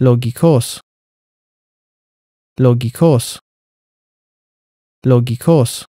logikos logikos logikos